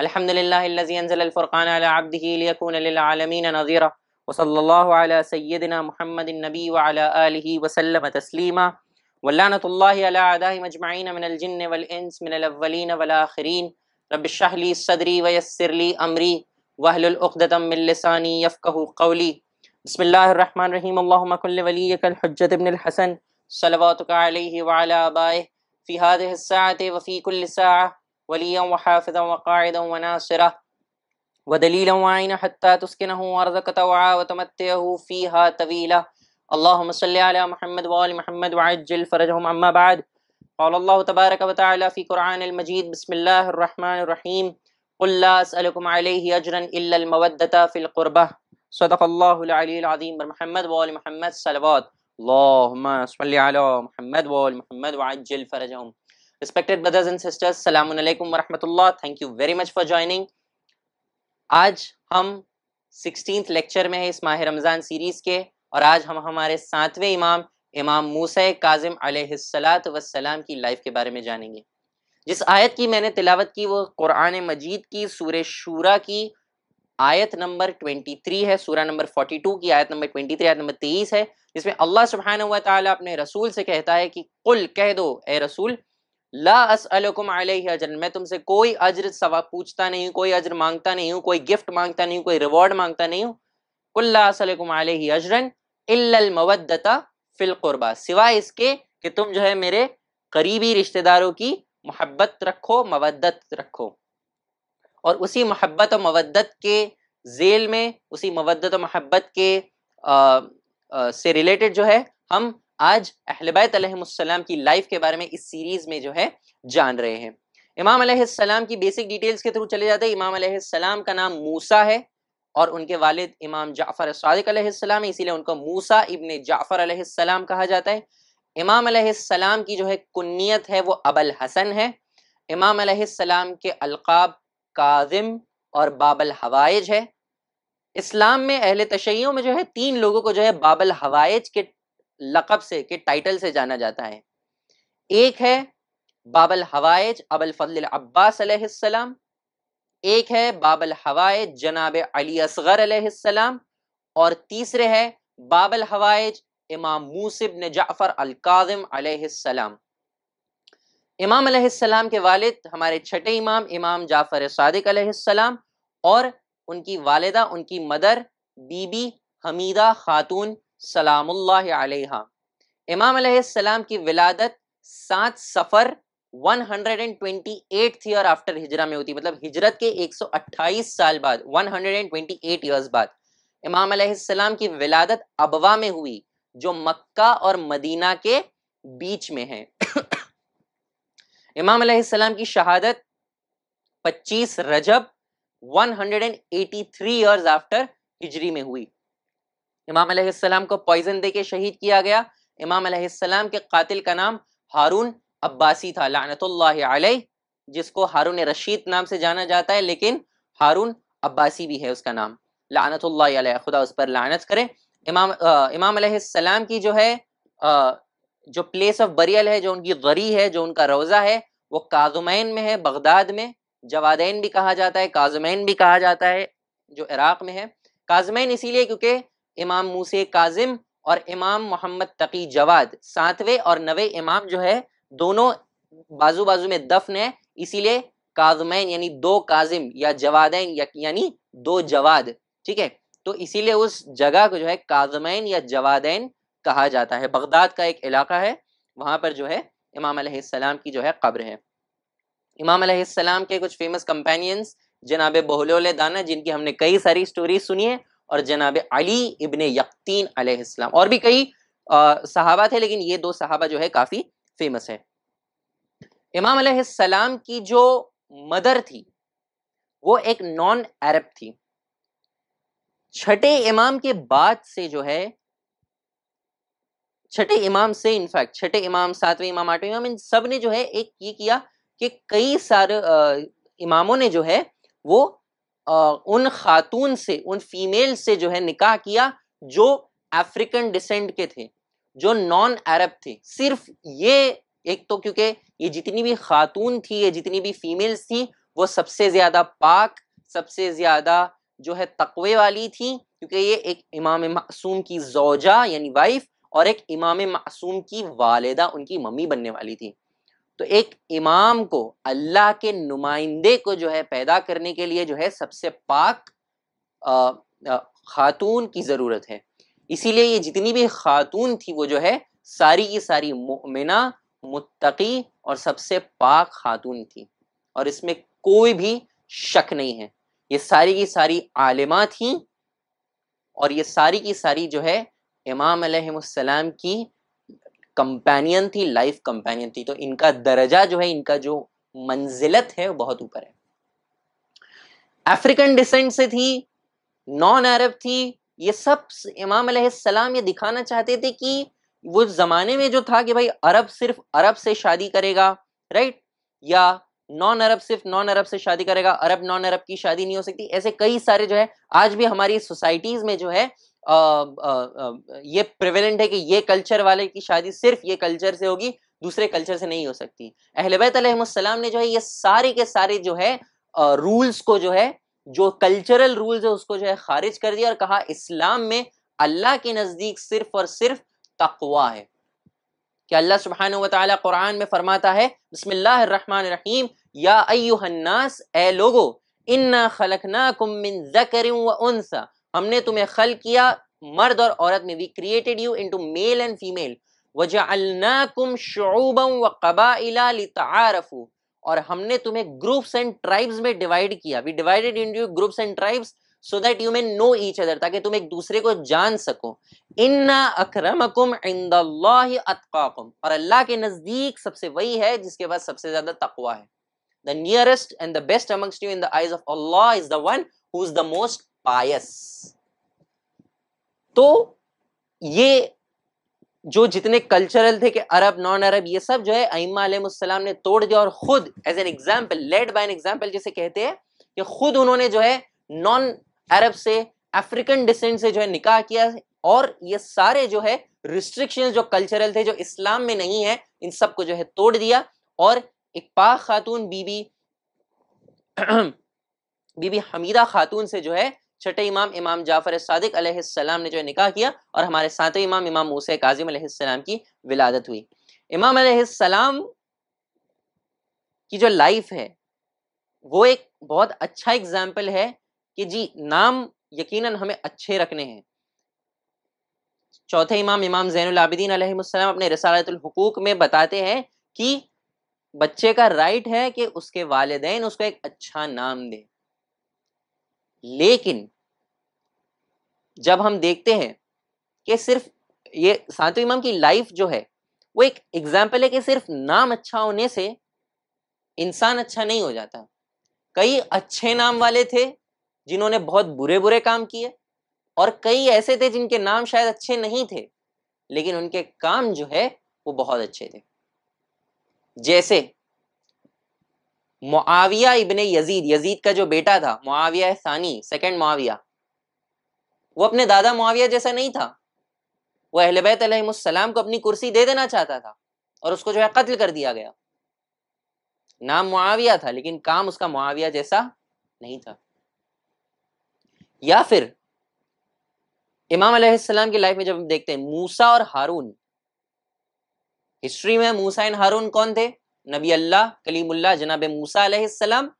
الحمد لله الذي أنزل الفرقان على عبده ليكون للعالمين نظيرا وصلى الله على سيدنا محمد النبي وعلى آله وسلم تسليما واللعنة الله على عداه مجمعين من الجن والإنس من الأولين والآخرين رب اشرح لي صدري ويسر لي أمري وأهل الأقدة من لساني يفقه قولي بسم الله الرحمن الرحيم اللهم كن لوليك الحجة بن الحسن صلواتك عليه وعلى آبائه في هذه الساعة وفي كل ساعة وليا وحافظا وقاعدا وناصرا ودليلا وعينا حتى تسكنه أرضك طوعا وتمتعه فيها طويلا اللهم صل على محمد وآل محمد وعجل فرجهم عما بعد قال الله تبارك وتعالى في قرآن المجيد بسم الله الرحمن الرحيم قل لا أسألكم عليه أجرا إلا المودة في القربة صدق الله العلي العظيم محمد وآل محمد صلوات اللهم صل على محمد وآل محمد وعجل فرجهم respected brothers and sisters सलामकुम वरहमतुल्लाह thank you very much for joining आज हम सिक्सटीन लेक्चर में है इस माह रमज़ान सीरीज़ के और आज हम हमारे सातवें इमाम इमाम मूसा काजिम अलैहिस्सलात वसलाम की लाइफ के बारे में जानेंगे जिस आयत की मैंने तिलावत की वो कुरान मजीद की सूर शूरा की आयत नंबर ट्वेंटी थ्री है सूरा नंबर फोर्टी टू की आयत नंबर ट्वेंटी थ्री आयत नंबर तेईस है जिसमें अल्लाह सुबहान हुआ ताला अपने रसूल से कहता है कि कुल कह दो ए रसूल ला असलकुम अजर मैं तुमसे कोई अजर सवा पूछता नहीं हूँ कोई अजर मांगता नहीं हूँ कोई गिफ्ट मांगता नहीं हूँ कोई रिवॉर्ड मांगता नहीं हूँ कुल्लाकुम अजरन इल्लमवदता फिल कुर्बा सिवाय इसके कि तुम जो है मेरे करीबी रिश्तेदारों की मोहब्बत रखो मवदत रखो और उसी मोहब्बत और मवदत के जेल में उसी मवदत और मोहब्बत के आ, आ, से रिलेटेड जो है हम आज अहलबैत अलैहिस्सलाम की लाइफ के बारे में इस सीरीज में जो है जान रहे हैं इमाम अलैहिस्सलाम की बेसिक डिटेल्स के थ्रू चले जाते हैं इमाम अलैहिस्सलाम का नाम मूसा है और उनके वालिद इमाम जाफ़र सादिक अलैहिस्सलाम है इसीलिए उनको मूसा इबन जाफ़र अलैहिस्सलाम कहा जाता है इमाम अलैहिस्सलाम की जो है कुन्नीत है वो अबल हसन है इमाम अलैहिस्सलाम के अलकाब काजिम और बाबल हवाइज है इस्लाम में अहल तशैयों में जो है तीन लोगों को जो है बाबल हवाइज के लकब से के टाइटल से जाना जाता है एक है बाबल हवाइज अबल फजल अब्बास एक है बाबल हवाइज जनाब अली असगर अलैहिस्सलाम और तीसरे है बाबल हवाइज इमाम मूसब ने जाफ़र अलकाजिम अलैहिस्सलाम इमाम अलैहिस्सलाम के वालिद हमारे छठे इमाम इमाम जाफ़र सादिक अलैहिस्सलाम और उनकी वालिदा उनकी मदर बीबी हमीदा खातून सलाम्ला इमाम की विलादत सात सफ़र 128 ईयर आफ्टर हिजरा में होती मतलब हिजरत के 128 साल बाद 128 इयर्स बाद इमाम अलैहिस्सलाम की विलादत अबवा में हुई जो मक्का और मदीना के बीच में है इमाम अलैहिस्सलाम की शहादत 25 रजब 183 इयर्स आफ्टर हिजरी में हुई इमाम अलैहिस्सलाम को पॉइजन दे के शहीद किया गया इमाम अलैहिस्सलाम के कातिल का नाम हारून अब्बासी था लानतल्ला जिसको हारून रशीद नाम से जाना जाता है लेकिन हारून अब्बासी भी है उसका नाम लानत खुदा उस पर लानत करें इमाम आ, इमाम अलैहिस्सलाम की जो है आ, जो प्लेस ऑफ बरियल है जो उनकी गरी है जो उनका रोज़ा है वो काजुमैन में है बगदाद में जवादैन भी कहा जाता है काजुमैन भी कहा जाता है जो इराक़ में है काजुमैन इसीलिए क्योंकि इमाम मूसे काजिम और इमाम मोहम्मद तकी जवाद सातवें और नवे इमाम जो है दोनों बाजू बाजू में दफन है इसीलिए काजमैन यानी दो काजिम या जवादैन या, यानी दो जवाद ठीक है तो इसीलिए उस जगह को जो है काजमैन या जवादैन कहा जाता है बगदाद का एक इलाका है वहां पर जो है इमाम अलैहिस्सलाम की जो है कब्र है इमाम अलैहिस्सलाम के कुछ फेमस कंपेनियंस जनाब बहलोल दाना जिनकी हमने कई सारी स्टोरी सुनी है और जनाब अली इबन यकतीन अलैहिस्सलाम और भी कई सहाबा थे लेकिन ये दो सहाबा जो है काफ़ी फेमस है इमाम अलैहिस्सलाम की जो मदर थी वो एक नॉन अरब थी छठे इमाम के बाद से जो है छठे इमाम से इनफैक्ट छठे इमाम सातवें इमाम आठवें इमाम इन सब ने जो है एक ये किया कि कई सारे इमामों ने जो है वो उन खातून से उन फीमेल से जो है निकाह किया जो अफ्रीकन डिसेंट के थे जो नॉन अरब थे सिर्फ ये एक तो क्योंकि ये जितनी भी खातून थी ये जितनी भी फीमेल्स थी वो सबसे ज़्यादा पाक सबसे ज़्यादा जो है तकवे वाली थी क्योंकि ये एक इमाम मासूम की जोजा यानी वाइफ और एक इमाम मासूम की वालदा उनकी मम्मी बनने वाली थी तो एक इमाम को अल्लाह के नुमाइंदे को जो है पैदा करने के लिए जो है सबसे पाक खातून की ज़रूरत है इसीलिए ये जितनी भी खातून थी वो जो है सारी की सारी मुमिना मुत्तकी और सबसे पाक खातून थी और इसमें कोई भी शक नहीं है ये सारी की सारी आलिमा थी और ये सारी की सारी जो है इमाम की कंपेनियन थी लाइफ कंपेनियन थी तो इनका दर्जा जो है इनका जो मंजिलत है वो बहुत ऊपर है अफ्रीकन डिसेंट से थी नॉन अरब थी ये सब इमाम सलाम ये दिखाना चाहते थे कि वो जमाने में जो था कि भाई अरब सिर्फ अरब से शादी करेगा राइट या नॉन अरब सिर्फ नॉन अरब से शादी करेगा अरब नॉन अरब की शादी नहीं हो सकती ऐसे कई सारे जो है आज भी हमारी सोसाइटीज में जो है ये प्रिवेलेंट है कि ये कल्चर वाले की शादी सिर्फ ये कल्चर से होगी दूसरे कल्चर से नहीं हो सकती अहलबैत ने जो है ये सारे के सारे जो है रूल्स को जो है जो कल्चरल रूल्स है उसको जो है खारिज कर दिया और कहा इस्लाम में अल्लाह के नज़दीक सिर्फ और सिर्फ तकवा है कि अल्लाह सुबहान कुरान में फरमाता है रहीम या अयुहन्नास ए लोगो इन्ना खलकना कुमिन जकर उनसा हमने तुम्हें खल किया मर्द और औरत में we created you in two male and female वजअलनाकुम शुउबन व कबाइला लितआरफू और हमने तुम्हें ग्रुप्स एंड ट्राइब्स में डिवाइड किया we divided in into groups and tribes so that you may know each other ताकि तुम एक दूसरे को जान सको इन्ना अकरमकुम इंदल्लाहि अतकाकुम और अल्लाह के नजदीक सबसे वही है जिसके पास सबसे ज्यादा तकवा है the nearest and the best amongst you in the eyes of Allah is the one who is the most pious तो ये जो जितने कल्चरल थे कि अरब नॉन अरब ये सब जो है अम्मासलाम ने तोड़ दिया और खुद as an example led by an example जिसे कहते हैं कि खुद उन्होंने जो है नॉन अरब से अफ्रीकन डिसेंट से जो है निकाह किया और ये सारे जो है रिस्ट्रिक्शन जो कल्चरल थे जो इस्लाम में नहीं है इन सब को जो है तोड़ दिया और एक पाक खातून बीबी बीबी हमीदा खातून से जो है छठे इमाम इमाम जाफर सदक अलैहिस्सलाम ने जो है निकाह किया और हमारे सातवें इमाम इमाम मूसे काजिम अलैहिस्सलाम की विलादत हुई इमाम अलैहिस्सलाम की जो लाइफ है वो एक बहुत अच्छा एग्जाम्पल है कि जी नाम यकीनन हमें अच्छे रखने हैं चौथे इमाम इमाम जैनलाबिदीन अलैहिस्सलाम अपने रसालतुल में बताते हैं कि बच्चे का राइट है कि उसके वालदेन उसको एक अच्छा नाम दें लेकिन जब हम देखते हैं कि सिर्फ ये सातु इमाम की लाइफ जो है वो एक एग्जाम्पल है कि सिर्फ नाम अच्छा होने से इंसान अच्छा नहीं हो जाता कई अच्छे नाम वाले थे जिन्होंने बहुत बुरे बुरे काम किए और कई ऐसे थे जिनके नाम शायद अच्छे नहीं थे लेकिन उनके काम जो है वो बहुत अच्छे थे जैसे मुआविया इबन यजीद यजीद का जो बेटा था मुआविया सानी सेकंड मुआविया वो अपने दादा मुआविया जैसा नहीं था वो अहलबैत को अपनी कुर्सी दे देना चाहता था और उसको जो है कत्ल कर दिया गया नाम मुआविया था लेकिन काम उसका मुआविया जैसा नहीं था या फिर इमाम अलैहिस्सलाम की लाइफ में जब हम देखते हैं मूसा और हारून हिस्ट्री में मूसा एंड हारून कौन थे नबी अल्लाह कलीमुल्ला जनाब मूसा अलैहिस्सलाम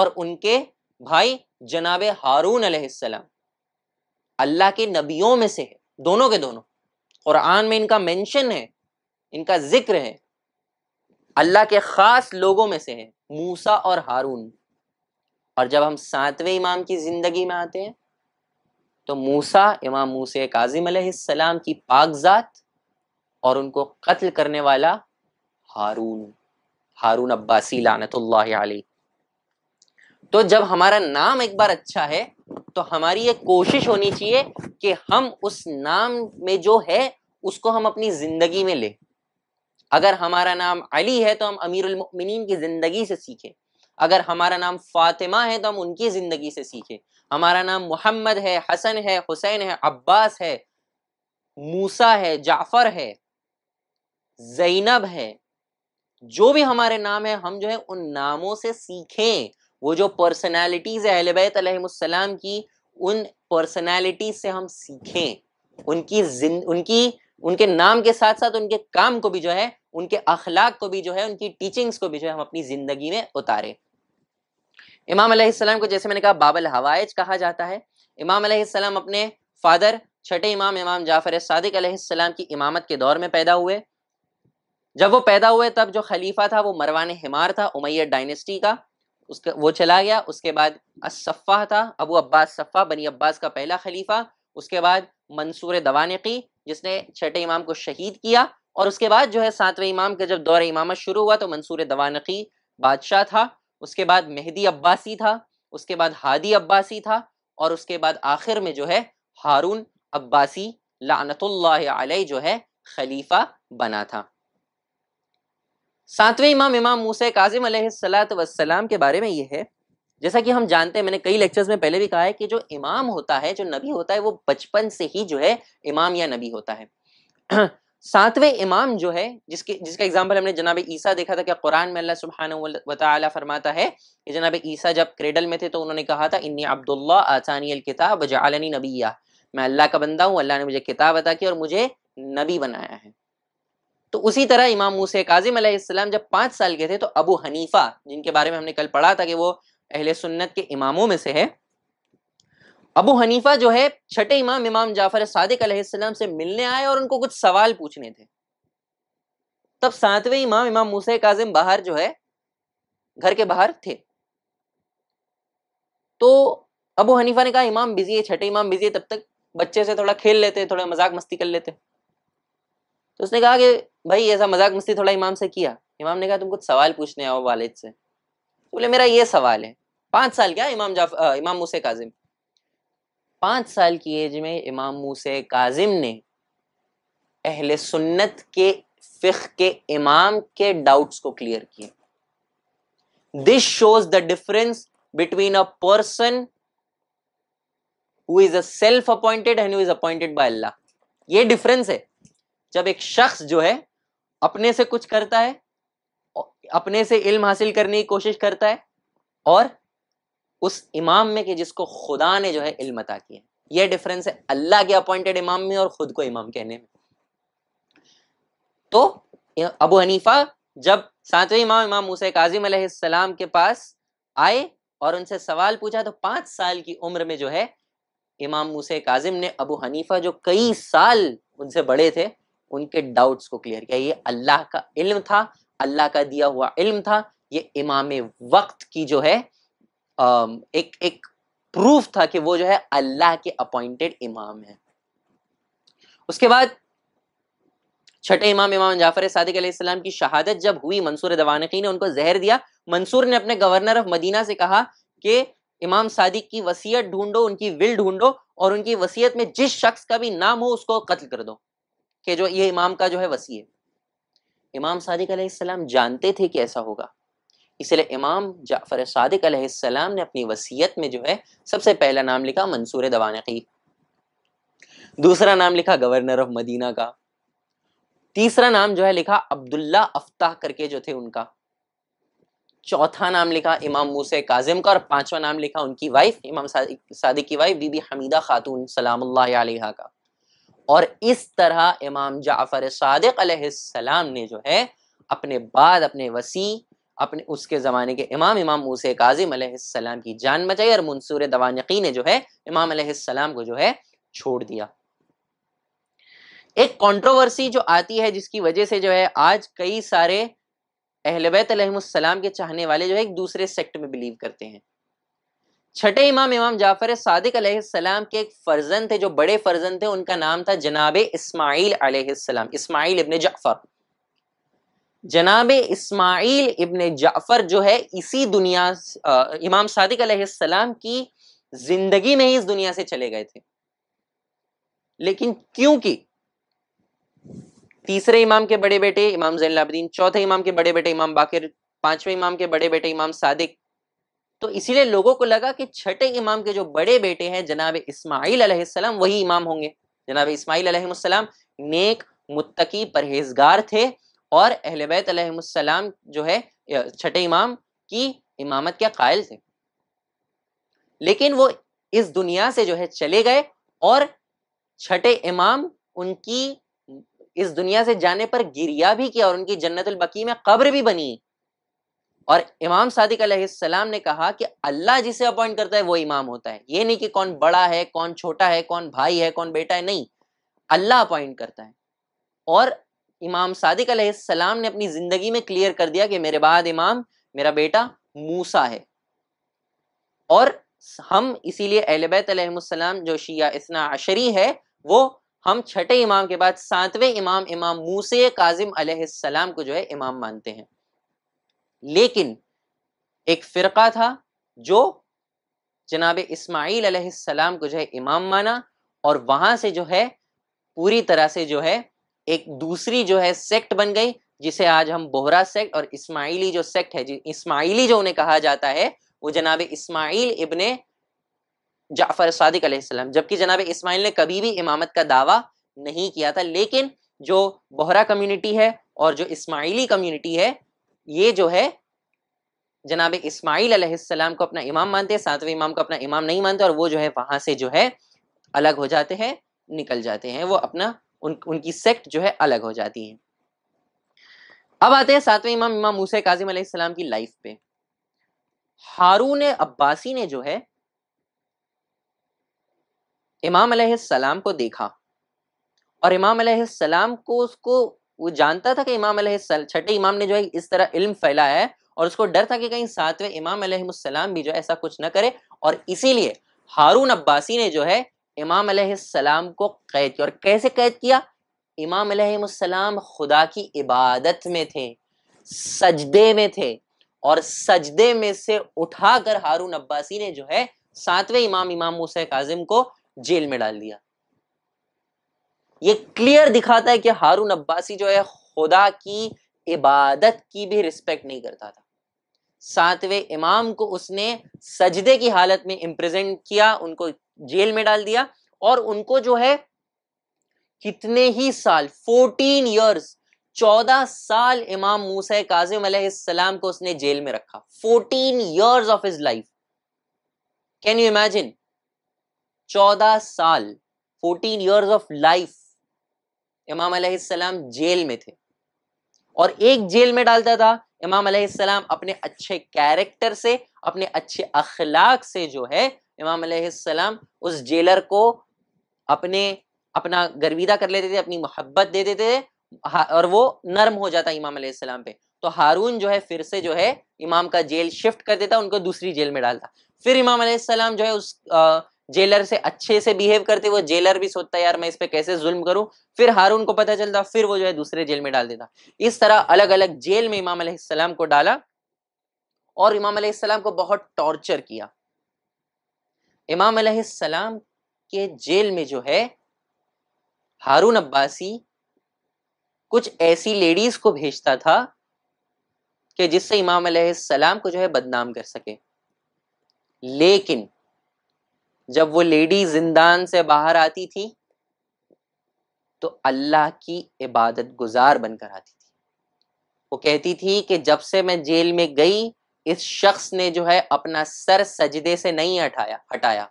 और उनके भाई जनाब हारून अलैहिस्सलाम अल्लाह के नबियों में से है दोनों के दोनों कुरान में इनका मेंशन है इनका जिक्र है अल्लाह के ख़ास लोगों में से है मूसा और हारून और जब हम सातवें इमाम की ज़िंदगी में आते हैं तो मूसा इमाम मूसे काजिम सलाम की पाकजात और उनको कत्ल करने वाला हारून हारून अब्बासी लानत तो जब हमारा नाम एक बार अच्छा है तो हमारी ये कोशिश होनी चाहिए कि हम उस नाम में जो है उसको हम अपनी जिंदगी में ले अगर हमारा नाम अली है तो हम अमीरमिन की जिंदगी से सीखें अगर हमारा नाम फातिमा है तो हम उनकी ज़िंदगी से सीखें हमारा नाम मोहम्मद है हसन है हुसैन है अब्बास है मूसा है जाफ़र है जैनब है जो भी हमारे नाम है हम जो है उन नामों से सीखें वो जो पर्सनैलिटीज़ है की उन पर्सनैलिटीज से हम सीखें उनकी उनकी उनके नाम के साथ साथ उनके काम को भी जो है उनके अखलाक को भी जो है उनकी टीचिंग्स को भी जो है हम अपनी जिंदगी में उतारें इमाम को जैसे मैंने कहा बाबल हवाइज कहा जाता है इमाम अपने फादर छठे इमाम इमाम जाफर सादिक अलैहिस्सलाम की इमामत के दौर में पैदा हुए जब वो पैदा हुए तब जो खलीफा था वो मरवान हिमार था उमैया डायनेस्टी का उसका वो चला गया उसके बाद असफ़ा था अबू अब्बास सफ़ा बनी अब्बास का पहला खलीफा उसके बाद मंसूर दवानकी जिसने छठे इमाम को शहीद किया और उसके बाद जो है सातवें इमाम का जब दौर इमामत शुरू हुआ तो मंसूर दवानकी बादशाह था उसके बाद मेहदी अब्बासी था उसके बाद हादी अब्बासी था और उसके बाद आखिर में जो है हारून अब्बासी लानतुल्लाह जो है खलीफा बना था सातवें इमाम इमाम मूसा काजिम वसलाम के बारे में ये है जैसा कि हम जानते हैं मैंने कई लेक्चर्स में पहले भी कहा है कि जो इमाम होता है जो नबी होता है वो बचपन से ही जो है इमाम या नबी होता है सातवें इमाम जो है जिसके जिसका एग्जाम्पल हमने जनाब ईसा देखा था कि कुरान में अल्लाह सुबहान वाली फरमाता है कि जनाब ईसा जब क्रेडल में थे तो उन्होंने कहा था इन्नी अब्दुल्ला आसानी किताब जालनी नबीया मैं अल्लाह का बंदा हूँ अल्लाह ने मुझे किताब अदा की और मुझे नबी बनाया है तो उसी तरह इमाम मूसे काजिम अलैहिस्सलाम जब पाँच साल के थे तो अबू हनीफा जिनके बारे में हमने कल पढ़ा था कि वो अहले सुन्नत के इमामों में से है अबू हनीफा जो है छठे इमाम इमाम जाफर सादिक अलैहिस्सलाम से मिलने आए और उनको कुछ सवाल पूछने थे तब सातवें इमाम इमाम मूसे काजिम बाहर जो है घर के बाहर थे तो अबू हनीफा ने कहा इमाम बिजी है छठे इमाम बिजी है तब तक बच्चे से थोड़ा खेल लेते थोड़ा मजाक मस्ती कर लेते तो उसने कहा कि भाई ऐसा मजाक मस्ती थोड़ा इमाम से किया इमाम ने कहा तुम कुछ सवाल पूछने आओ वालिद से तो बोले मेरा ये सवाल है पाँच साल क्या इमाम जाफ इमाम मूसे काजिम पाँच साल की एज में इमाम मूसे काजिम ने अहले सुन्नत के फिक के इमाम के डाउट्स को क्लियर किए this shows the difference between a person who is a self appointed and who is appointed by Allah ये डिफरेंस है जब एक शख्स जो है अपने से कुछ करता है अपने से इल्म हासिल करने की कोशिश करता है और उस इमाम में कि जिसको खुदा ने जो है इल्म अता किया यह डिफरेंस है अल्लाह के अपॉइंटेड इमाम में और खुद को इमाम कहने में तो अबू हनीफा जब सातवें इमाम इमाम मूसा काजिम सलाम के पास आए और उनसे सवाल पूछा तो पांच साल की उम्र में जो है इमाम मूसा काजिम ने अबू हनीफा जो कई साल उनसे बड़े थे उनके डाउट्स को क्लियर किया ये अल्लाह का इल्म था अल्लाह का दिया हुआ इल्म था ये इमाम वक्त की जो है एक एक प्रूफ था कि वो जो है अल्लाह के अपॉइंटेड इमाम है उसके बाद छठे इमाम इमाम जाफर सादिक की शहादत जब हुई मंसूर दवानकी ने उनको जहर दिया मंसूर ने अपने गवर्नर ऑफ मदीना से कहा कि इमाम सादिक की वसीयत ढूंढो उनकी विल ढूंढो और उनकी वसीयत में जिस शख्स का भी नाम हो उसको कत्ल कर दो कि जो ये इमाम का जो है वसी है इमाम सदक अलैहिस्सलाम जानते थे कि ऐसा होगा इसलिए इमाम जाफ़र सदक अलैहिस्सलाम ने अपनी वसीयत में जो है सबसे पहला नाम लिखा मंसूर दवानकी दूसरा नाम लिखा गवर्नर ऑफ मदीना का तीसरा नाम जो है लिखा अब्दुल्ला अफ्ताह करके जो थे उनका चौथा नाम लिखा इमाम मूस काजिम का और पांचवा नाम लिखा उनकी वाइफ इमाम सादिक की वाइफ बीबी हमीदा खातून सलाम का और इस तरह इमाम जाफ़र सदक सलाम ने जो है अपने बाद अपने वसी अपने उसके ज़माने के इमाम इमाम मूसे काजिम सलाम की जान बचाई और मंसूर दवानकी ने जो है इमाम सलाम को जो है छोड़ दिया एक कंट्रोवर्सी जो आती है जिसकी वजह से जो है आज कई सारे अहलबैत के चाहने वाले जो है एक दूसरे सेक्ट में बिलीव करते हैं छठे इमाम इमाम जाफर सादिक अलैहिस्सलाम के एक फर्जन थे जो बड़े फर्जन थे उनका नाम था जनाब इस्माइल अलैहिस्सलाम इस्माइल इब्ने जाफर जनाब इस्माइल इब्ने जाफर जो है इसी दुनिया आ, इमाम सादिक अलैहिस्सलाम की जिंदगी में ही इस दुनिया से चले गए थे लेकिन क्योंकि तीसरे इमाम के बड़े बेटे इमाम जैन चौथे इमाम के बड़े बेटे इमाम बाकिर पांचवें इमाम के बड़े बेटे इमाम सादिक तो इसीलिए लोगों को लगा कि छठे इमाम के जो बड़े बेटे हैं जनाब इसमाइल वही इमाम होंगे जनाब इसमाइल नेक मुत्तकी परहेजगार थे और अहलबैत जो है छठे इमाम की इमामत के कायल थे लेकिन वो इस दुनिया से जो है चले गए और छठे इमाम उनकी इस दुनिया से जाने पर गिरिया भी किया और उनकी जन्नतुल बकी में कब्र भी बनी और इमाम सादिक सलाम ने कहा कि अल्लाह जिसे अपॉइंट करता है वो इमाम होता है ये नहीं कि कौन बड़ा है कौन छोटा है कौन भाई है कौन बेटा है नहीं अल्लाह अपॉइंट करता है और इमाम सादिक सलाम ने अपनी जिंदगी में क्लियर कर दिया कि मेरे बाद इमाम मेरा बेटा मूसा है और हम इसीलिए अहलबैतम जो शिया इसना अशरी है वो हम छठे इमाम के बाद सातवें इमाम इमाम मूसे काजिम सलाम को जो है इमाम मानते हैं लेकिन एक फ़िरका था जो जनाब इस्माईल अलैहिस्सलाम को जो है इमाम माना और वहाँ से जो है पूरी तरह से जो है एक दूसरी जो है सेक्ट बन गई जिसे आज हम बोहरा सेक्ट और इस्माइली जो सेक्ट है इस्माइली जो उन्हें कहा जाता है वो जनाब इस्माइल इबन जाफर सादिक अलैहिस्सलाम जबकि जनाब इस्माइल ने कभी भी इमामत का दावा नहीं किया था लेकिन जो बोहरा कम्युनिटी है और जो इस्माइली कम्युनिटी है ये जो है जनाब इस्माइल अलैहिस्सलाम को अपना इमाम मानते हैं सातवें इमाम को अपना इमाम नहीं मानते और वो जो है वहां से जो है अलग हो जाते हैं निकल जाते हैं वो अपना उन, उनकी सेक्ट जो है अलग हो जाती है अब आते हैं सातवें इमाम इमाम मूसा काजिम अलैहिस्सलाम की लाइफ पे हारून अब्बासी ने जो है इमाम अलैहिस्सलाम को देखा और इमाम अलैहिस्सलाम को उसको वो जानता था कि इमाम छठे इमाम ने जो है इस तरह इल्म फैलाया है और उसको डर था कि कहीं सातवें इमाम अलहलाम भी जो ऐसा कुछ न करे और इसीलिए हारून अब्बासी ने जो है इमाम अलहलाम को कैद किया और कैसे कैद किया इमाम अलहलाम खुदा की इबादत में थे सजदे में थे और सजदे में से उठाकर हारून अब्बासी ने जो है सातवें इमाम इमाम मूसा काजिम को जेल में डाल दिया ये क्लियर दिखाता है कि हारून अब्बासी जो है खुदा की इबादत की भी रिस्पेक्ट नहीं करता था सातवें इमाम को उसने सजदे की हालत में इम्प्रेजेंट किया उनको जेल में डाल दिया और उनको जो है कितने ही साल फोर्टीन ईयर्स चौदह साल इमाम मूसा काजिम सलाम को उसने जेल में रखा fourteen years of his life can you imagine चौदह साल फोर्टीन ईयर्स ऑफ लाइफ इमाम अलैहिस्सलाम जेल में थे और एक जेल में डालता था इमाम अलैहिस्सलाम अपने अच्छे कैरेक्टर से अपने अच्छे अखलाक से जो है इमाम अलैहिस्सलाम उस जेलर को अपने अपना गर्विदा कर लेते थे अपनी मोहब्बत दे देते थे और वो नर्म हो जाता इमाम अलैहिस्सलाम पे तो हारून जो है फिर से जो है इमाम का जेल शिफ्ट कर देता उनको दूसरी जेल में डालता फिर इमाम अलैहिस्सलाम जो है उस जेलर से अच्छे से बिहेव करते वो जेलर भी सोचता यार मैं इस पे कैसे जुल्म करूं फिर हारून को पता चलता फिर वो जो है दूसरे जेल में डाल देता इस तरह अलग अलग जेल में इमाम अलैहिस्सलाम को डाला और इमाम अलैहिस्सलाम को बहुत टॉर्चर किया इमाम अलैहिस्सलाम के जेल में जो है हारून अब्बासी कुछ ऐसी लेडीज को भेजता था कि जिससे इमाम अलैहिस्सलाम को जो है बदनाम कर सके लेकिन जब वो लेडी जिंदान से बाहर आती थी तो अल्लाह की इबादत गुजार बनकर आती थी वो कहती थी कि जब से मैं जेल में गई इस शख्स ने जो है अपना सर सजदे से नहीं हटाया हटाया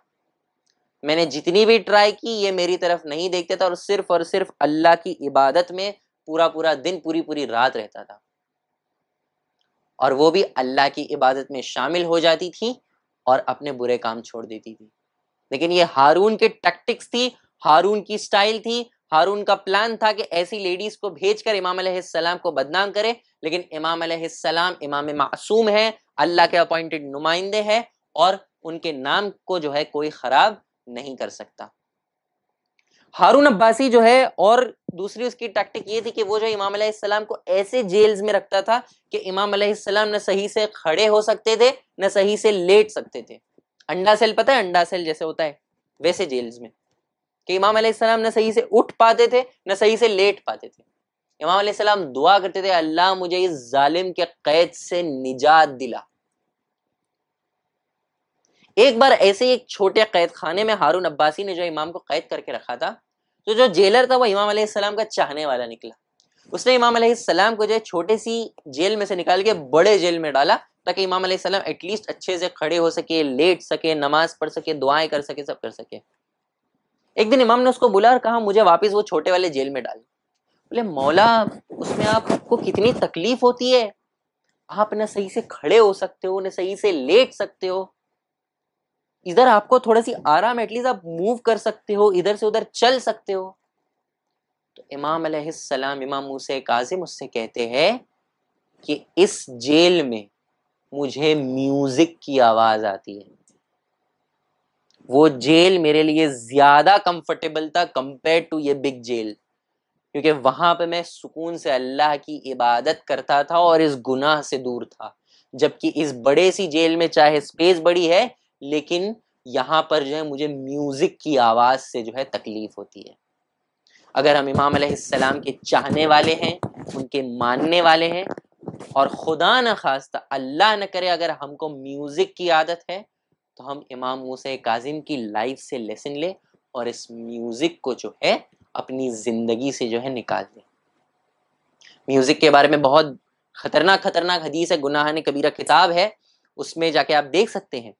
मैंने जितनी भी ट्राई की ये मेरी तरफ नहीं देखते थे और सिर्फ और सिर्फ अल्लाह की इबादत में पूरा पूरा दिन पूरी पूरी रात रहता था और वो भी अल्लाह की इबादत में शामिल हो जाती थी और अपने बुरे काम छोड़ देती थी लेकिन ये हारून के टैक्टिक्स थी हारून की स्टाइल थी हारून का प्लान था कि ऐसी लेडीज को भेजकर इमाम सलाम को बदनाम करे लेकिन इमाम सलाम इमाम मासूम है अल्लाह के अपॉइंटेड नुमाइंदे हैं और उनके नाम को जो है कोई खराब नहीं कर सकता हारून अब्बासी जो है और दूसरी उसकी टैक्टिक ये थी कि वो जो इमाम सलाम को ऐसे जेल्स में रखता था कि इमाम सलाम न सही से खड़े हो सकते थे न सही से लेट सकते थे अंडा सेल पता है अंडा सेल जैसे होता है वैसे जेल्स में कि इमाम सलाम न सही से उठ पाते थे न सही से लेट पाते थे इमाम सलाम दुआ करते थे अल्लाह मुझे इस जालिम के कैद से निजात दिला एक बार ऐसे एक छोटे कैद खाने में हारून अब्बासी ने जो इमाम को कैद करके रखा था तो जो जेलर था वो इमाम सलाम का चाहने वाला निकला उसने इमाम सलाम को जो है छोटे सी जेल में से निकाल के बड़े जेल में डाला ताकि इमाम अलैहिस्सलाम एटलीस्ट अच्छे से खड़े हो सके लेट सके नमाज पढ़ सके दुआएं कर सके सब कर सके एक दिन इमाम ने उसको बुला और कहा मुझे वापस वो छोटे वाले जेल में डाल बोले मौला उसमें आपको कितनी तकलीफ होती है आप ना सही से खड़े हो सकते हो ना सही से लेट सकते हो इधर आपको थोड़ा सी आराम एटलीस्ट आप मूव कर सकते हो इधर से उधर चल सकते हो तो इमाम अलैहिस्सलाम इमाम मूसे काजिम उससे कहते हैं कि इस जेल में मुझे म्यूजिक की आवाज आती है वो जेल मेरे लिए ज्यादा कंफर्टेबल था कंपेयर टू ये बिग जेल क्योंकि वहां पे मैं सुकून से अल्लाह की इबादत करता था और इस गुनाह से दूर था जबकि इस बड़े सी जेल में चाहे स्पेस बड़ी है लेकिन यहाँ पर जो है मुझे म्यूजिक की आवाज से जो है तकलीफ होती है अगर हम इमाम के चाहने वाले हैं उनके मानने वाले हैं और खुदा न खास्ता अल्लाह न करे अगर हमको म्यूज़िक की आदत है तो हम इमाम मूसे काजिम की लाइफ से लेसन ले और इस म्यूज़िक को जो है अपनी ज़िंदगी से जो है निकाल दें म्यूज़िक के बारे में बहुत खतरनाक खतरनाक हदीस है गुनाह ने कबीरा किताब है उसमें जाके आप देख सकते हैं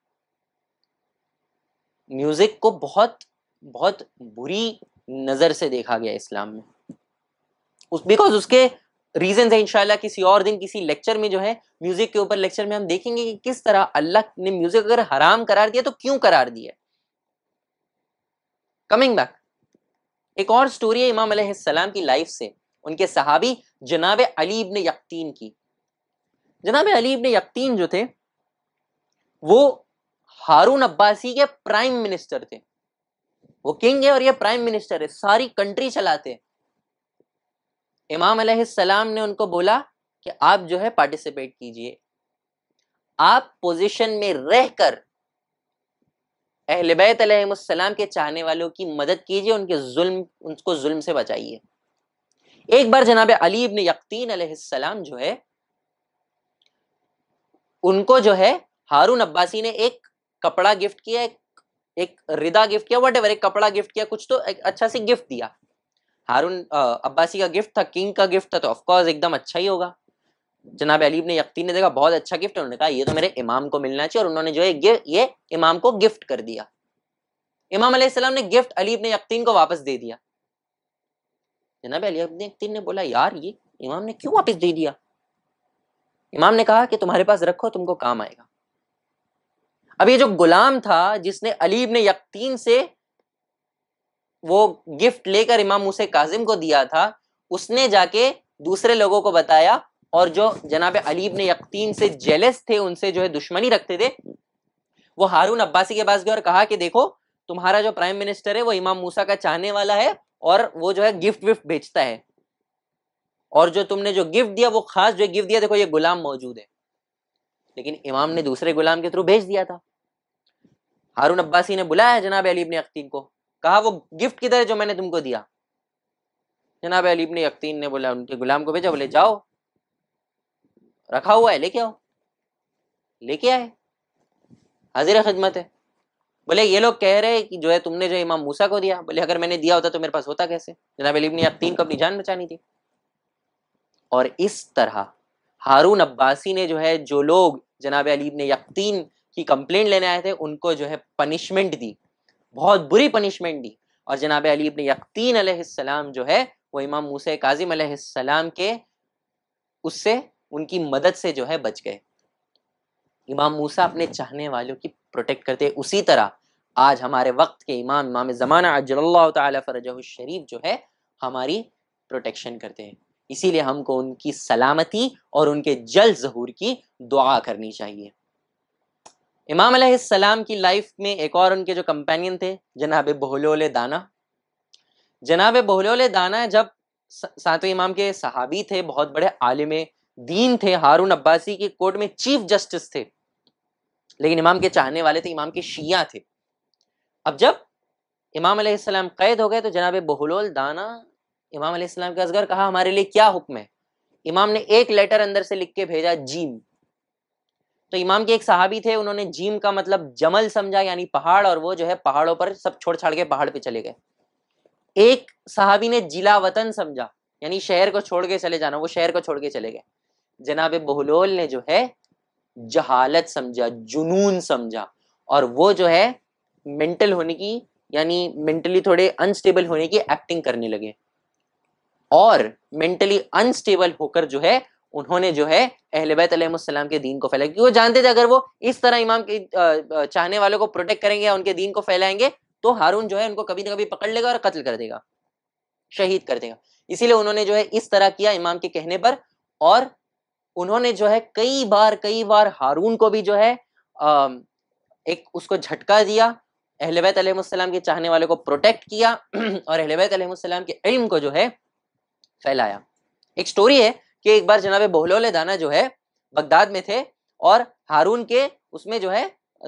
म्यूज़िक को बहुत बहुत बुरी नज़र से देखा गया इस्लाम में उस बिकॉज उसके रीजन है इनशाला किसी और दिन किसी लेक्चर में जो है म्यूजिक के ऊपर लेक्चर में हम देखेंगे कि किस तरह अल्लाह ने म्यूजिक अगर हराम करार दिया तो क्यों करार दिया कमिंग बैक एक और स्टोरी है इमाम सलाम की लाइफ से उनके सहाबी जनाब अली ने यकीन की जनाब अली ने यकतीन जो थे वो हारून अब्बासी के प्राइम मिनिस्टर थे वो किंग है और ये प्राइम मिनिस्टर है सारी कंट्री चलाते हैं इमाम सलाम ने उनको बोला कि आप जो है पार्टिसिपेट कीजिए आप पोजीशन में रहकर अहलबैत के चाहने वालों की मदद कीजिए उनके जुल्म उनको जुल्म से बचाइए एक बार जनाब अली इब्न यकीन सलाम जो है उनको जो है हारून अब्बासी ने एक कपड़ा गिफ्ट किया एक, एक रिदा गिफ्ट किया वट एक कपड़ा गिफ्ट किया कुछ तो एक अच्छा सी गिफ्ट दिया हारून अब्बासी का गिफ्ट था किंग का गिफ्ट था तो ऑफकोर्स एकदम अच्छा ही होगा जनाब अलीब ने यकीन ने देखा बहुत अच्छा गिफ्ट उन्होंने कहा ये तो मेरे इमाम को मिलना चाहिए और उन्होंने जो है ये, ये इमाम को गिफ्ट कर दिया इमाम अलैहिस्सलाम ने गिफ्ट अलीब ने यकीन को वापस दे दिया जनाब अलीब ने यकीन ने बोला यार ये इमाम ने क्यों वापस दे दिया इमाम ने कहा कि तुम्हारे पास रखो तुमको काम आएगा अब ये जो गुलाम था जिसने अलीब ने यकीन से वो गिफ्ट लेकर इमाम मुसे काजिम को दिया था उसने जाके दूसरे लोगों को बताया और जो जनाब अलीब ने यकीन से जेलस थे उनसे जो है दुश्मनी रखते थे वो हारून अब्बासी के पास गए और कहा कि देखो तुम्हारा जो प्राइम मिनिस्टर है वो इमाम मूसा का चाहने वाला है और वो जो है गिफ्ट विफ्ट भेजता है और जो तुमने जो गिफ्ट दिया वो खास जो गिफ्ट दिया देखो ये गुलाम मौजूद है लेकिन इमाम ने दूसरे गुलाम के थ्रू भेज दिया था हारून अब्बासी ने बुलाया जनाब अलीब ने अख्तीन को कहा वो गिफ्ट किधर है जो मैंने तुमको दिया जनाब अलीब ने यकीन ने बोला उनके गुलाम को भेजा बोले जाओ रखा हुआ है लेके आओ लेके आए हाजिर खिदमत है बोले ये लोग कह रहे कि जो है तुमने जो इमाम मूसा को दिया बोले अगर मैंने दिया होता तो मेरे पास होता कैसे जनाब अलीब ने यकीन को अपनी जान बचानी थी और इस तरह हारून अब्बासी ने जो है जो लोग जनाब अलीब ने यकीन की कंप्लेंट लेने आए थे उनको जो है पनिशमेंट दी बहुत बुरी पनिशमेंट दी और जनाब अली इबन यकीन अलैहिस्सलाम जो है वो इमाम मूसा काजिम अलैहिस्सलाम के उससे उनकी मदद से जो है बच गए इमाम मूसा अपने चाहने वालों की प्रोटेक्ट करते उसी तरह आज हमारे वक्त के इमाम इमाम ज़माना अजल्ला शरीफ जो है हमारी प्रोटेक्शन करते हैं इसीलिए हमको उनकी सलामती और उनके जल्द जहूर की दुआ करनी चाहिए इमाम सलाम की लाइफ में एक और उनके जो कंपेनियन थे जनाब बहलोल दाना जनाब बहलोल दाना जब सातो इमाम के सहाबी थे बहुत बड़े आलिम दीन थे हारून अब्बासी के कोर्ट में चीफ जस्टिस थे लेकिन इमाम के चाहने वाले थे इमाम के शिया थे अब जब इमाम सलाम कैद हो गए तो जनाब बहलोल दाना इमाम के असगर कहा हमारे लिए क्या हुक्म है इमाम ने एक लेटर अंदर से लिख के भेजा जीम तो इमाम के एक सहाबी थे उन्होंने जीम का मतलब जमल समझा यानी पहाड़ और वो जो है पहाड़ों पर सब छोड़ छाड़ के पहाड़ पे चले गए एक सहाबी ने जिला वतन समझा यानी शहर को छोड़ के चले जाना वो शहर को छोड़ के चले गए जनाब बहलोल ने जो है जहालत समझा जुनून समझा और वो जो है मेंटल होने की यानी मेंटली थोड़े अनस्टेबल होने की एक्टिंग करने लगे और मेंटली अनस्टेबल होकर जो है उन्होंने जो है अहल बैतम के दीन को फैलाया क्योंकि वो जानते थे अगर वो इस तरह इमाम के चाहने वालों को प्रोटेक्ट करेंगे या उनके दीन को फैलाएंगे तो हारून जो है उनको कभी ना कभी पकड़ लेगा और कत्ल कर देगा शहीद कर देगा इसीलिए उन्होंने जो है इस तरह किया इमाम के कहने पर और उन्होंने जो है कई बार कई बार हारून को भी जो है एक उसको झटका दिया अहलबैत अलैहिस्सलाम के चाहने वाले को प्रोटेक्ट किया और अहलबैत अलैहिस्सलाम के इल्म को जो है फैलाया एक स्टोरी है कि एक बार जनाब बहलोल दाना जो है बगदाद में थे और हारून के उसमें जो है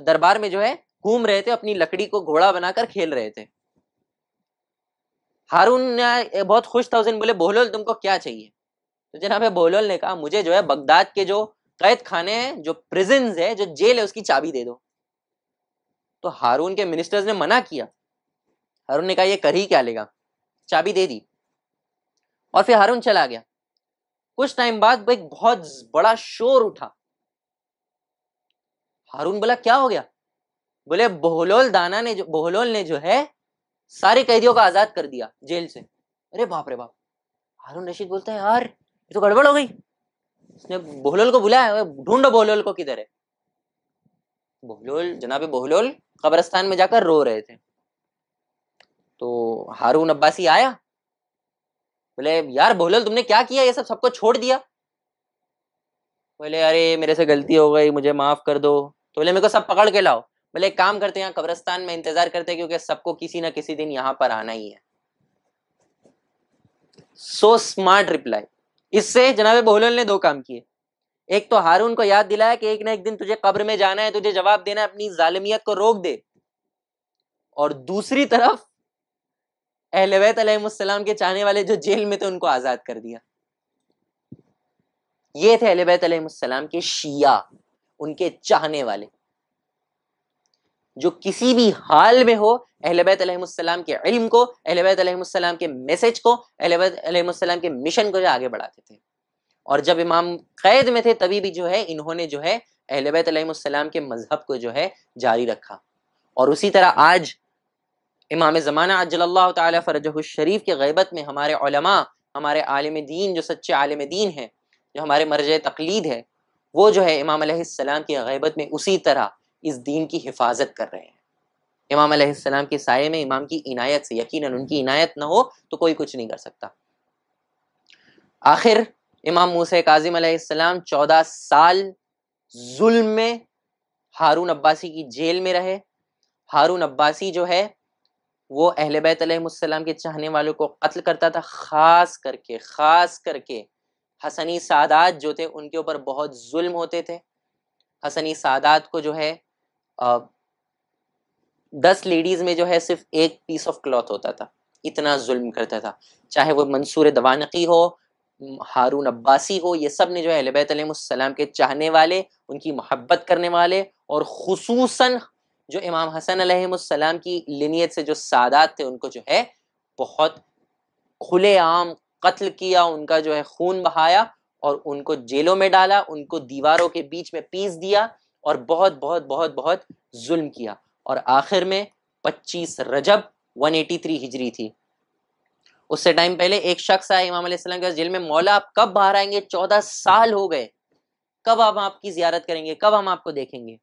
दरबार में जो है घूम रहे थे अपनी लकड़ी को घोड़ा बनाकर खेल रहे थे हारून ने बहुत खुश था उसने बोले बहलोल तुमको क्या चाहिए तो जनाब बहलोल ने कहा मुझे जो है बगदाद के जो कैद खाने हैं जो प्रिजन है जो जेल है उसकी चाबी दे दो तो हारून के मिनिस्टर्स ने मना किया हारून ने कहा ये कर ही क्या लेगा चाबी दे दी और फिर हारून चला गया कुछ टाइम बाद एक बहुत बड़ा शोर उठा हारून बोला क्या हो गया बोले बोहलोल दाना ने जो बोहलोल ने जो है सारे कैदियों को आजाद कर दिया जेल से अरे बाप रे बाप हारून रशीद बोलता है यार ये तो गड़बड़ हो गई उसने बोहलोल को बुलाया ढूंढो बहलोल को किधर है बहलोल जनाबे बोहलोल कब्रस्तान में जाकर रो रहे थे तो हारून अब्बासी आया बोले यार भोलल तुमने क्या किया ये सब सबको छोड़ दिया बोले अरे मेरे से गलती हो गई मुझे माफ कर दो तो बोले मेरे को सब पकड़ के लाओ बोले एक काम करते हैं यहाँ कब्रस्तान में इंतजार करते हैं क्योंकि सबको किसी ना किसी दिन यहाँ पर आना ही है सो स्मार्ट रिप्लाई इससे जनाब बहलोल ने दो काम किए एक तो हारून को याद दिलाया कि एक ना एक दिन तुझे कब्र में जाना है तुझे जवाब देना है अपनी जालमियत को रोक दे और दूसरी तरफ अहलवैत अलैहिस्सलाम के चाहने वाले जो जेल में थे उनको आज़ाद कर दिया ये थे अहलबैत अलैहिस्सलाम के शिया उनके चाहने वाले जो किसी भी हाल में हो अहलबैत अलैहिस्सलाम के इल्म को अहलबैत अलैहिस्सलाम के मैसेज को अहलबैत अलैहिस्सलाम के मिशन को जो आगे बढ़ाते थे और जब इमाम कैद में थे तभी भी जो है इन्होंने जो है अहलबैत अलैहिस्सलाम के मजहब को जो है जारी रखा और उसी तरह आज इमाम ज़माना अजल्ला शरीफ के गैबत में हमारे उलमा हमारे आलम दीन जो सच्चे आलम दीन हैं जो हमारे मरज तकलीद है वो जो है इमाम सलाम की गैबत में उसी तरह इस दीन की हिफाजत कर रहे हैं इमाम सलाम के साय में इमाम की इनायत से यकीन उनकी इनायत ना हो तो कोई कुछ नहीं कर सकता आखिर इमाम मूसा काजिम सलाम चौदह साल जुल्म में हारून अब्बासी की जेल में रहे हारून अब्बासी जो है वो अहल बैतम के चाहने वालों को कत्ल करता था ख़ास करके ख़ास करके हसनी सादात जो थे उनके ऊपर बहुत जुल्म होते थे हसनी सादात को जो है आ, दस लेडीज़ में जो है सिर्फ एक पीस ऑफ क्लॉथ होता था इतना जुल्म करता था चाहे वो मंसूर दवानकी हो हारून अब्बासी हो ये सब ने जो है अहलबैतम के चाहने वाले उनकी मोहब्बत करने वाले और खसूस जो इमाम हसन अलैहिस्सलाम की लिनियत से जो सादात थे उनको जो है बहुत खुलेआम कत्ल किया उनका जो है खून बहाया और उनको जेलों में डाला उनको दीवारों के बीच में पीस दिया और बहुत बहुत बहुत बहुत जुल्म किया और आखिर में 25 रजब 183 हिजरी थी उससे टाइम पहले एक शख्स आया इमाम के जेल में मौला आप कब बाहर आएंगे चौदह साल हो गए कब हम आपकी जियारत करेंगे कब हम आपको देखेंगे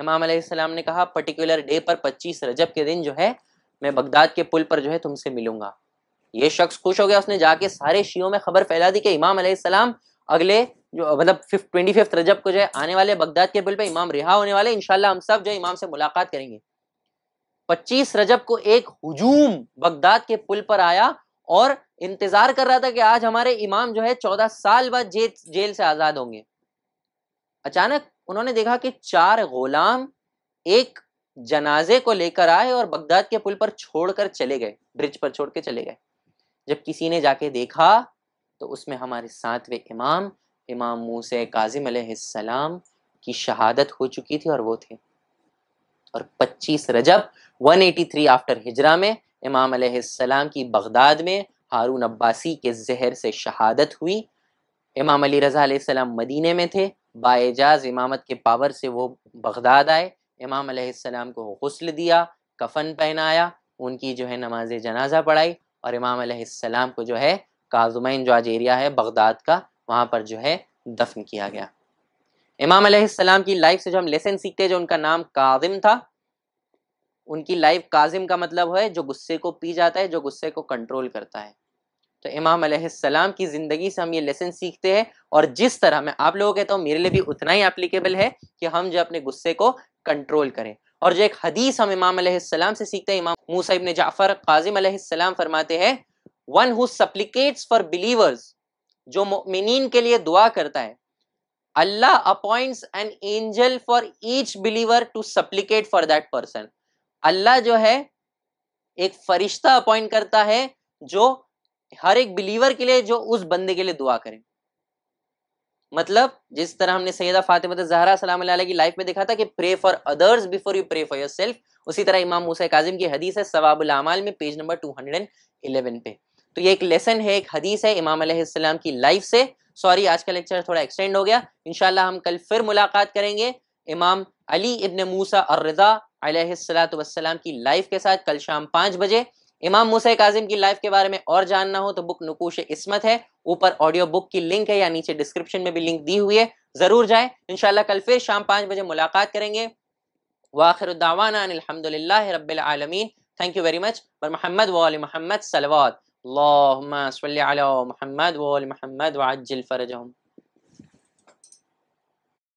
इमाम अलैहिस्सलाम ने कहा पर्टिकुलर डे पर 25 रजब के दिन जो है मैं बगदाद के पुल पर जो है तुमसे मिलूंगा ये शख्स खुश हो गया उसने जाके सारे शियों में खबर फैला दी कि इमाम अलैहिस्सलाम अगले जो मतलब ट्वेंटी फिफ्थ रजब को जो है आने वाले बगदाद के पुल पर इमाम रिहा होने वाले इनशाला हम सब जो इमाम से मुलाकात करेंगे पच्चीस रजब को एक हुजूम बगदाद के पुल पर आया और इंतजार कर रहा था कि आज हमारे इमाम जो है चौदह साल बाद जेल से आजाद होंगे अचानक उन्होंने देखा कि चार गुलाम एक जनाजे को लेकर आए और बगदाद के पुल पर छोड़कर चले गए ब्रिज पर छोड़ के चले गए जब किसी ने जाके देखा तो उसमें हमारे सातवें इमाम इमाम मूसे काजिम सलाम की शहादत हो चुकी थी और वो थे और 25 रजब 183 आफ्टर हिजरा में इमाम सलाम की बगदाद में हारून अब्बासी के जहर से शहादत हुई इमाम अली रजा सलाम मदीने में थे बाएजाज इमामत के पावर से वो बगदाद आए इमाम अलैहिस्सलाम को गसल दिया कफन पहनाया उनकी जो है नमाज जनाजा पढ़ाई और इमाम अलैहिस्सलाम को जो है काजुमैन जो आज एरिया है बगदाद का वहाँ पर जो है दफन किया गया इमाम अलैहिस्सलाम की लाइफ से जो हम लेसन सीखते हैं जो उनका नाम काजिम था उनकी लाइफ काजिम का मतलब है जो गुस्से को पी जाता है जो गुस्से को कंट्रोल करता है तो इमाम अलैहिस्सलाम की ज़िंदगी से हम ये लेसन सीखते हैं और जिस तरह मैं आप लोगों कहता तो हूँ मेरे लिए भी उतना ही एप्लीकेबल है कि हम जो अपने गुस्से को कंट्रोल करें और जो एक हदीस हम इमाम अलैहिस्सलाम से सीखते हैं इमाम मूसा इब्न जाफ़र काजिम अलैहिस्सलाम फरमाते हैं one who supplicates for believers जो मोमिन के लिए दुआ करता है Allah appoints an angel for each believer to supplicate for that person Allah जो है एक फरिश्ता अपॉइंट करता है जो हर एक बिलीवर के लिए जो उस बंदे के लिए दुआ करें मतलब जिस तरह हमने सैदा फातिमा तो जहरा सलाम की लाइफ में देखा था कि pray for others before you pray for your उसी तरह इमाम मूसा काजिम की हदीस है सवाबुल अमाल में पेज नंबर 211 पे तो ये एक लेसन है एक हदीस है इमाम अलैहिस्सलाम की लाइफ से सॉरी आज का लेक्चर थोड़ा एक्सटेंड हो गया इनशाला हम कल फिर मुलाकात करेंगे इमाम अली इबन मूसा और रजा की लाइफ के साथ कल शाम पाँच बजे इमाम मुसे काजिम की लाइफ के बारे में और जानना हो तो बुक नकूश इसमत है ऊपर ऑडियो बुक की लिंक है या नीचे डिस्क्रिप्शन में भी लिंक दी हुई है जरूर जाए इनशाला कल फिर शाम पाँच बजे मुलाकात करेंगे वाखिरदावाना रबीन थैंक यू वेरी मच पर मोहम्मद वाल मोहम्मद सलवात महमद वाल महमद वाजिल फ़रजहम